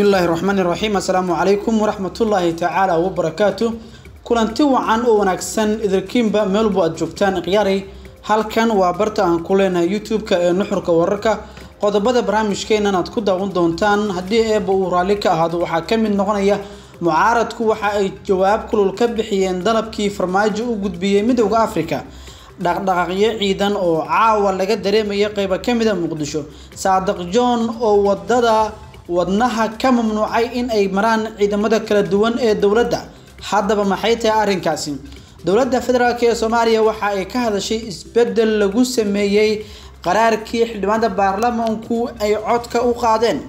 bismi illaahi raxmaani raxiim assalaamu calaykum waraxmatullaahi tacaala wabarakaatu kulanti wacan oo wanaagsan idirkiinba meelbu aad joogtaan khiyaari halkan waa barta aan ku leenahay youtube-ka ee nuxurka wararka qodobada barnaamijkeenan aad ku daawan doontaan haddii eeba uu raalli ka ahaado waxaa ka mid noqonaya mucaaradku waxa ay jawaab kulul ka bixiyeen dalabkii farmaajo u gudbiyey midowda afrika dhaqdhaqaaqyo ciidan oo caawa laga dareemaya qeybo ka mida ah muqdisho saadiq john oo wadada wadnaha ka mamnuucay in ay maraan ciidamada kala duwan ee dowladda haddaba maxay tahay arrinkaasi dowladda federaalk ee soomaaliya waxa ay ka hadashay isbeddel lagu sameeyey qaraarkii xildhibaanada baarlamaanku ay codka u qaadeen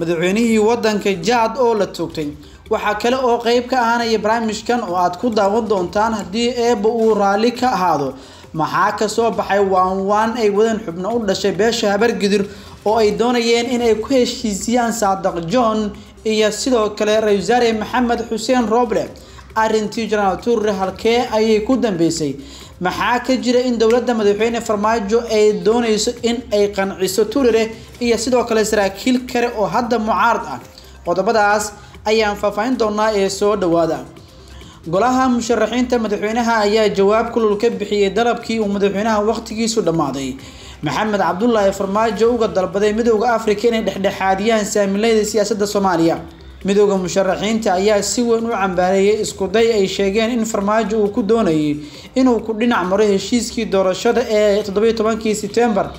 madaxweynihii waddanka jaad oo la toogtay waxaa kale oo qeyb ka ahaanaya barnaamijkan oo aad ku daawan doontaan haddii eebba uu raalli ka ahaado maxaa ka soo baxay waan waan ay wadan xubno u dhashay beesha habargidir oo ay doonayeen inay ku heshiisiyaan saadaq john iyo sidoo kale ra-isul maxamed xuseen roble arrintii janaal tuure halkee ayay ku dambeysay maxaa ka jira in dowladda madaxweyne farmaajo ay doonayso in ay qanciso tuurere iyo sidoo kale saraakiil kale oo hadda mucaarad ah qodobadaas ayaan faahfaahin doonaa ee soo dhawaada golaha musharaxiinta madaxweynaha ayaa jawaab kulul ka bixiyey dalabkii uu madaxweynaha wakhtigiisu dhammaaday maxamed cabdullaahi farmaajo uga dalbaday midooda afrika inay dhexdhexaadiyaan saamilayda siyaasadda soomaaliya midooda musharaxiinta ayaa si weyn u cambaareeyay iskuday ay sheegeen in farmaajo uu ku doonayay inuu ku dhinac maro heshiiskii doorashada ee toddobiyo tobankii sebtembar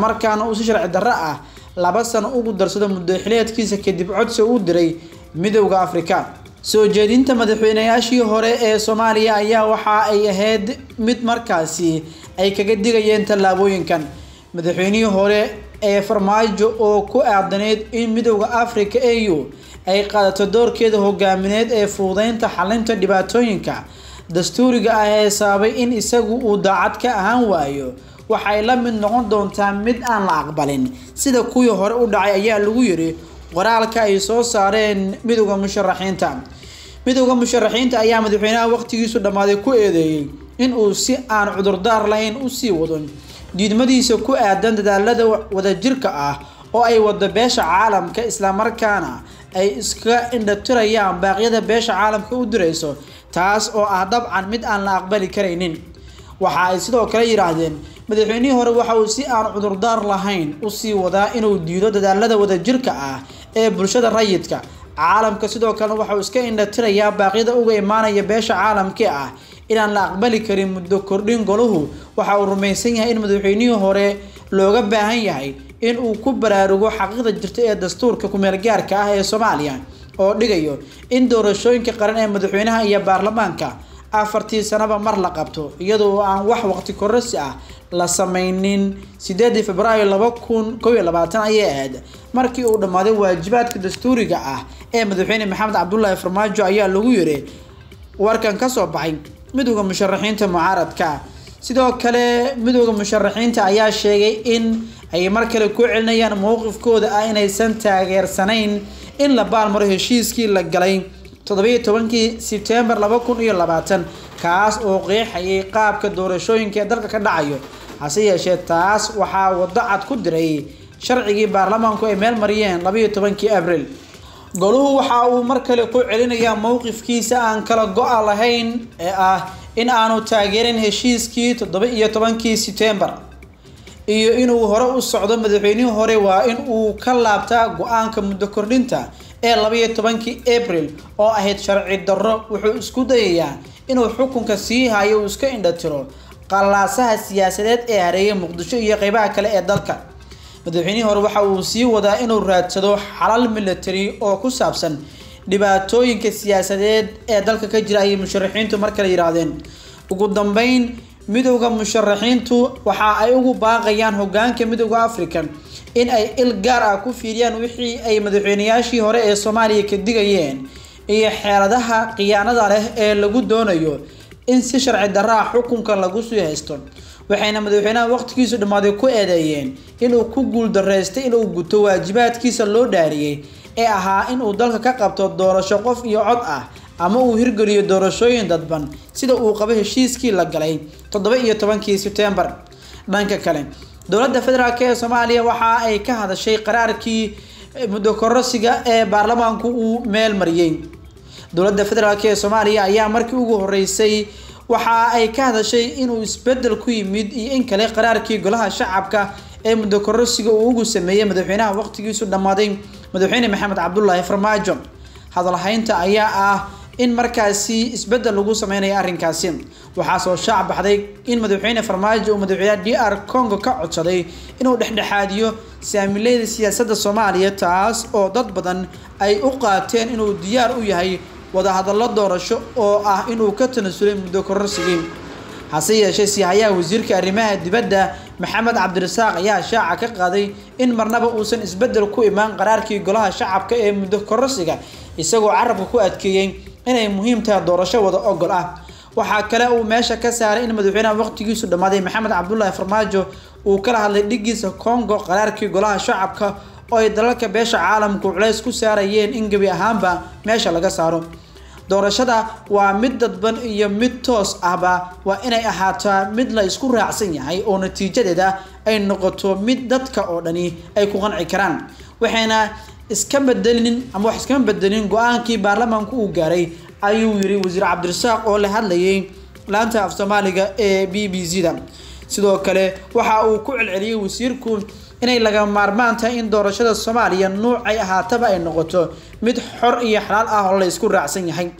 markaana uu si sharci darro ah laba sano ugu darsado muddaxileedkiisa kadib codsi uu diray midooda afrika soo jeedinta madaxweyneyaashii hore ee soomaaliya ayaa waxa ay ahayd mid markaasi ay kaga digayeen tallaabooyinkan madaxweynihii hore ee farmaajo oo ku aadanayd in midooda africa a u ay qaadato doorkeeda hogaamineed ee fuudeynta xalinta dhibaatooyinka dastuuriga ah ee sababay in isagu uu daacad ka ahaan waayo waxay la mid noqon doontaa mid aan la aqbalin sida kuwii hore u dhacay ayaa lagu yiri qoraalka ay soo saareen midooda musharaxiinta midooda musharaxiinta ayaa madaxweynaha waqtigiisu dhammaaday ku eedeeyey inuu si aan cudurdaar lahayn u sii wado diidmadiisa ku aadan dadaalada wadajirka ah oo ay wado beesha caalamka islamarkaana ay iska indhatirayaan baaqyada beesha caalamka u dirayso taas oo ah dabcan mid aan la aqbali karaynin waxa ay sidoo kale yidhaahdeen madaxweynihii hore waxa uu si aan cudurdaar lahayn u sii wadaa inuu diido dadaalada wadajirka ah ee bulshada rayidka caalamka sidoo kalena waxauu iska indhatirayaa baaqyada uga imaanaya beesha caalamka ah inaan la aqbali karin muddo kordhin goluhu waxa uu rumaysan yahay in madaxweynihii hore looga baahan yahay in uu ku baraarugo xaqiiqda jirta ee dastuurka ku-meelgaarka ah ee soomaaliya oo dhigayo in doorashooyinka qaran ee madaxweynaha iyo baarlamaanka afartii sanaba mar la qabto iyadoo aan wax waqti kororsi ah la sameynin sideedii februaayo laba kun koob iyo labaatan ayay ahayd markii uu dhammaaday waajibaadka dastuuriga ah ee madaxweyne maxamed cabdullaahi farmaajo ayaa lagu yiri warkan ka soo baxay midowda musharaxiinta mucaaradka sidoo kale midooda musharaxiinta ayaa sheegay in ay mar kale ku celinayaan mowqifkooda ah inaysan taageersanayn in la baalmaro heshiiskii la galay toddobiiyo tobankii sebtembar laba kun iyo labaatan kaas oo qeexayay qaabka doorashooyinka ee dalka ka dhacayo hase yeeshee taas waxaa waddo cad ku diray sharcigii baarlamaanku ay meel mariyeen labaiyo tobankii abril goluhu waxa uu mar kale ku celinayaa mowqifkiisa aan kala go-a lahayn ee ah in aanu taageerin heshiiskii toddoba iyo tobankii setembar iyo inuu hore u socdo madaxweynihii hore waa in uu ka laabtaa go-aanka muddo kordhinta ee labaiyo tobankii abril oo ahayd sharci darro wuxuu isku dayayaa inuu xukunka sii hayo uu iska indhatiro tiro qallaasaha siyaasadeed ee hareeya muqdisho iyo qeybaha kale ee dalka madaxweynihii hore waxa uu sii wadaa inuu raadsado xalal military oo ku saabsan dhibaatooyinka siyaasadeed ee dalka ka jira ayay musharaxiintu mar kale yidhaahdeen ugu dambeyn midowda musharaxiintu waxa ay ugu baaqayaan hogaanka midowda africa in ay il gaar ah ku fiiriyaan wixii ay madaxweynayaashii hore ee soomaaliya ka digayeen iyo xeeladaha khiyaanada leh ee lagu doonayo in si sharci darra ah xukunka lagu sii haysto waxayna madaxweynaha wakhtigiisu dhammaaday ku eedeeyeen inuu ku guuldaraystay inuu guto waajibaadkiisa loo dhaariyey ee ahaa inuu dalka ka qabto doorasho qof iyo cod ah ama uu hirgeliyo doorashooyin dadban sida uu qabo heshiiskii la galay toddoba iyo tobankii sebtembar dhanka kale dowladda federaalk ee soomaaliya waxa ay ka hadashay qaraarkii muddo ee baarlamaanku uu meel mariyey dowladda federaalk ee soomaaliya ayaa markii ugu horeysay waxa ay ka hadashay inuu isbedel ku yimid iyo in kale qaraarkii golaha shacabka ee muddo kororsiga uu ugu sameeyey madaxweynaha waqtigiisu dhammaaday madaxweyne maxamed cabdulaahi farmaajo hadalhaynta ayaa ah in markaasi isbedel lagu sameynayo arrinkaasi waxaasoo shaac baxday in madaxweyne farmaajo uu madaxweynaha d r congo ka codsaday inuu dhexdhexaadiyo saamilayda siyaasadda soomaaliya taas oo dad badan ay u qaateen inuu diyaar u yahay wadahadallo doorasho oo ah inuu ka tanasulay muddo kororsigii hase yeeshee sihayaha wasiirka arrimaha dibadda maxamed cabdirasaaq ayaa shaaca ka qaaday in marnaba uusan isbeddel ku imaan qaraarkii golaha shacabka ee muddo kororsiga isagoo carabka ku adkeeyey inay muhiim tahay doorasho wada ogol ah waxaa kale uu meesha ka saaray in madaxweynaha waqtigiisu dhammaaday maxamed cabdulaahi farmaajo uu kala hadlay dhigiisa kongo qaraarkii golaha shacabka oo ay dalalka beesha caalamku culays ku saarayeen in gebi ahaanba meesha laga saaro doorashada waa mid dadban iyo mid toos ahba waa inay ahaataa mid la isku raacsan yahay oo natiijadeeda ay noqoto mid dadka oo dhani ay ku qanci karaan waxayna iska bedelin ama wax iskama bedelin go-aankii baarlamaanku uu gaaray ayuu yiri wasiir cabdirasaaq oo la hadlayay laanta af soomaaliga ee b b c da sidoo kale waxa uu ku celceliyey wasiirku inay laga maarmaan tahay in doorashada soomaaliya nuucay ahaataba ay noqoto mid xor iyo xalaal ah oo la isku raacsan yahay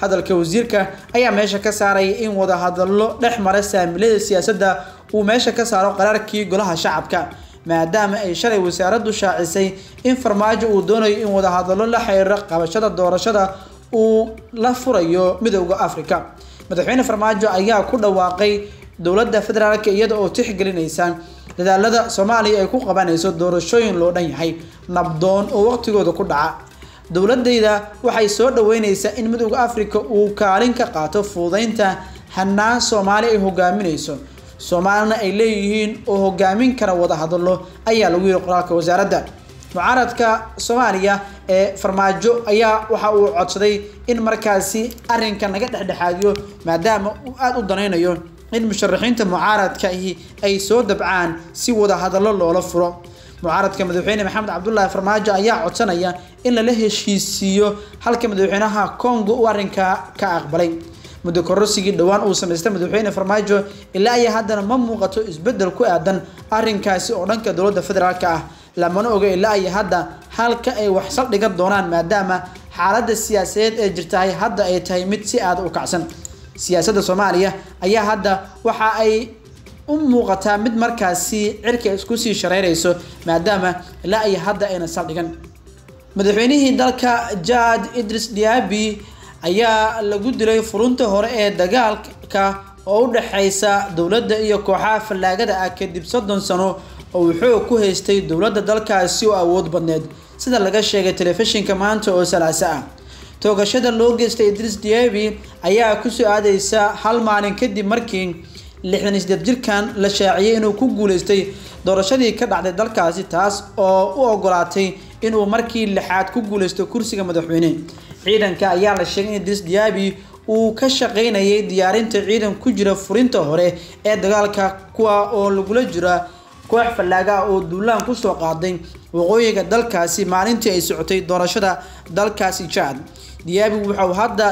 hadalka wasiirka ayaa meesha ka saaray in wadahadallo dhex mara saamilada siyaasadda uu meesha ka saaro qaraarkii golaha shacabka maadaama ay shalay wasaaraddu shaacisay in farmaajo uu doonayo in wadahadallo la xiriiro qabashada doorashada uu la furayo midowda afrika madaxweyne farmaajo ayaa ku dhawaaqay dowladda federaalk iyada oo tixgelinaysa dadaalada soomaaliya ay ku qabanayso doorashooyin loo dhan yahay nabdoon oo waqtigooda ku dhaca dowladayda waxay soo dhaweynaysaa in midooda afrika uu kaalin ka qaato fuudaynta hanaan soomaali ay hogaaminayso soomaalina ay leeyihiin oo hogaamin kara wada hadalo ayaa lagu yiri qoraalka wasaaradda mucaaradka soomaaliya ee farmaajo ayaa waxa uu codsaday in markaasi arrinka naga dhexdhexaadiyo maadaama uu aada u danaynayo in musharaxiinta mucaaradka mucaaradkahi ay soo dabcaan si wada hadallo loola furo mucaaradka madaxweyne maxamed cabdullaahi farmaajo ayaa codsanaya in lala heshiisiiyo halka madaxweynaha kongo uu arrinkaa ka aqbalay muddo kororsigii dhowaan uu samaystay madaxweyne farmaajo ilaa iyo haddana ma muuqato isbeddel ku aadan arrinkaasi oo dhanka dowladda federaalk ah lamana oga ilaa iyo hadda halka ay wax saldhigan doonaan maadaama xaaladda siyaasadeed ee jirta hadda ay tahay mid si aada u kacsan siyaasadda soomaaliya ayaa hadda waxa ay u muuqataa mid markaasi cirka isku sii shareyrayso maadaama ilaa iyo hadda ayna saldhigan madaxweynihii dalka jaad idris diabi ayaa lagu dilay furunta hore ee dagaalka oo u dhexaysa dowladda iyo kooxaha fallaagada ah kadib soddon sano oo wuxuu ku haystay dowladda si u awood badneed sida laga sheegay telefishinka maanta oo salaaso ah toogashada loo geystay idris diabi ayaa kusoo aadeysa hal maalin kadib markii lixdan isdeed jirkan la shaaciyey inuu ku guuleystay doorashadii ka dhacday dalkaasi taas oo u ogolaatay inuu markii lixaad ku guuleysto kursiga madaxweyne ciidanka ayaa la sheegay in idris diabi uu ka shaqaynayay diyaarinta ciidan ku jira furinta hore ee dagaalka kuwa oo lagula jira koox fallaagaa ah oo duulaan kusoo qaaday waqooyiga dalkaasi maalintii ay socotay doorashada dalkaasi jaad diaabi wuxuu hadda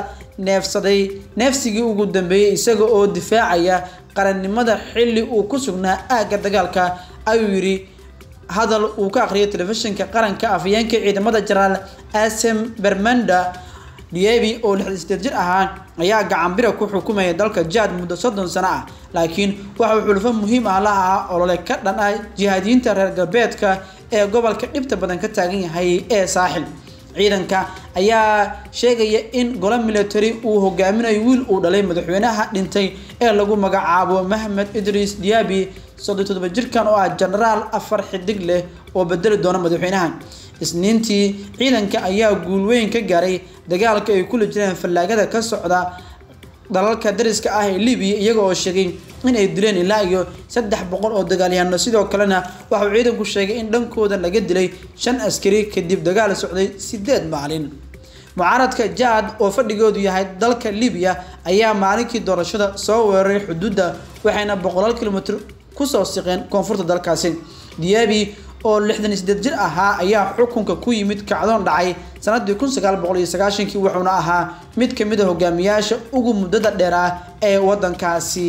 neefsaday neefsigii ugu dambeeyey isaga oo difaacaya qarannimada xilli uu ku sugnaa aagga dagaalka ayuu yidhi hadal uu ka akhriyay telefishinka qaranka afhayeenka ciidamada jenaraal asem bermanda diebi oo lixda sideed jir ahaa ayaa gacanbira ku xukumaya dalka jaad muddo soddon sano ah laakiin waxau xulufo muhiim ah la ahaa olole ka dhan ah jihaadiyiinta reer galbeedka ee gobolka dhibta badan ka taagan yahay ee saaxil ciidanka ayaa sheegaya in golo military uu hogaaminayo wiil uu dhalay madaxweynaha dhintay ee lagu magacaabo maxmed idris diabi soddon todoba jirkan oo ah jenaraal afar xidig leh oo bedeli doona madaxweynaha isniintii ciidanka ayaa guulweyn ka gaaray dagaalka ay kula jireen fallaagada ka socda dalalka dariska ah ee libiya iyaga oo sheegay in ay dileen ilaa iyo saddex boqol oo dagaalyahano sidoo kalena waxauu ciidanku sheegay in dhankooda laga dilay shan askari kadib dagaal socday sideed maalin mucaaradka jaad oo fadhigoodu yahay dalka libiya ayaa maalinkii doorashada soo weeraray xuduudda waxayna boqolaal kilomitr kusoo siqeen koonfurta dalkaasi diyaabii oo lixdan iyo jir ahaa ayaa xukunka ku yimid kacdoon dhacay sanadii kun sagaal boqol iyo sagaashankii wuxuuna ahaa mid kamid a ah hogaamiyaasha ugu muddada dheeraa ee wadankaasi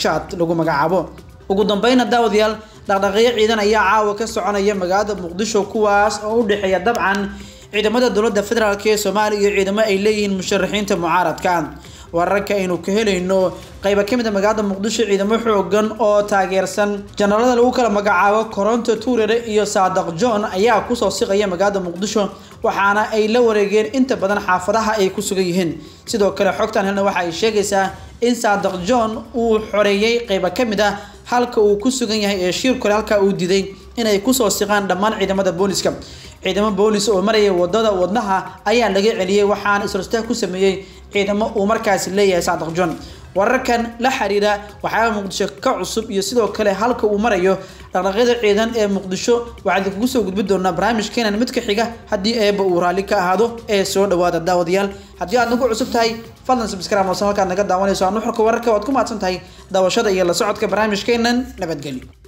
jaad lagu magacaabo ugu dambeyna daawadyaal dhaqdhaqaaqyo ciidan ayaa caawa ka soconaya magaalada muqdisho kuwaas oo u dhexeeya dabcan ciidamada dowladda federaalk ee soomaaliya iyo ciidamo ay leeyihiin musharaxiinta mucaaradka wararka aynu ka helayno qayba ka mid a ah magaalada muqdisho ciidamo xoogan oo taageersan janaralada lagu kala magacaabo koronto tuurere iyo saadaq john ayaa kusoo siqaya magaalada muqdisho waxaana ay la wareegeen inta badan xaafadaha ay ku sugan yihiin sidoo kale xogtan helna waxa ay sheegaysaa in saadaq john uu xoreeyay qayba ka mid ah halka uu ku sugan yahay ee shiirkule halkaa uu diiday inay kusoo siqaan dhammaan ciidamada booliska ciidamo boolis oo maraya wadada wadnaha ayaa laga celiyey waxaana israstaag ku sameeyey ciidamo uu markaasi leeyahay saadiq john wararkan la xiriira waxyaaba muqdisho ka cusub iyo sidoo kale halka uu marayo dhaqdhaqyada ciidan ee muqdisho waxaan kugu soo gudbi doonaa barnaamij keenan mid ka xiga haddii eeba uu raalli ka ahaado ee soo dhawaada daawadayaal haddii aad nagu cusub tahay fadlan subscribe noosan halkaad naga daawanayso aan nuxurka wararka waad ku mahadsan tahay daawashada iyo la socodka barnaamij nabadgelyo